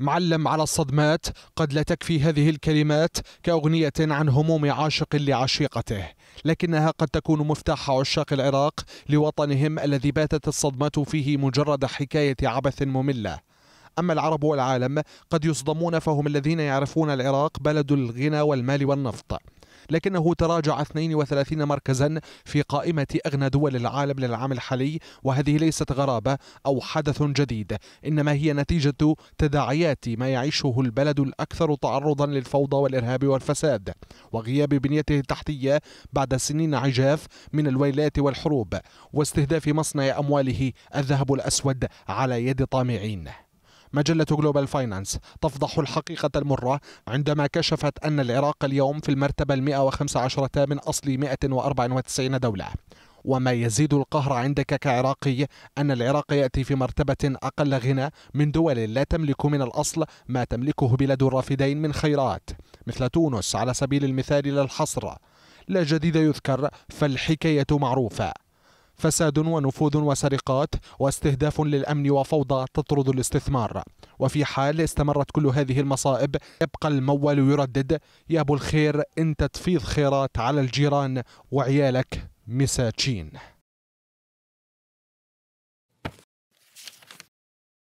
معلم على الصدمات قد لا تكفي هذه الكلمات كأغنية عن هموم عاشق لعشيقته لكنها قد تكون مفتاح عشاق العراق لوطنهم الذي باتت الصدمات فيه مجرد حكاية عبث مملة أما العرب والعالم قد يصدمون فهم الذين يعرفون العراق بلد الغنى والمال والنفط لكنه تراجع 32 مركزا في قائمة أغنى دول العالم للعام الحالي وهذه ليست غرابة أو حدث جديد إنما هي نتيجة تداعيات ما يعيشه البلد الأكثر تعرضا للفوضى والإرهاب والفساد وغياب بنيته التحتية بعد سنين عجاف من الويلات والحروب واستهداف مصنع أمواله الذهب الأسود على يد طامعين مجلة جلوبال فاينانس تفضح الحقيقة المرة عندما كشفت أن العراق اليوم في المرتبة 115 من أصل 194 دولة وما يزيد القهر عندك كعراقي أن العراق يأتي في مرتبة أقل غنى من دول لا تملك من الأصل ما تملكه بلاد الرافدين من خيرات مثل تونس على سبيل المثال للحصر لا جديد يذكر فالحكاية معروفة فساد ونفوذ وسرقات واستهداف للأمن وفوضى تطرد الاستثمار وفي حال استمرت كل هذه المصائب يبقى الموال يردد يا أبو الخير أنت تفيض خيرات على الجيران وعيالك مساجين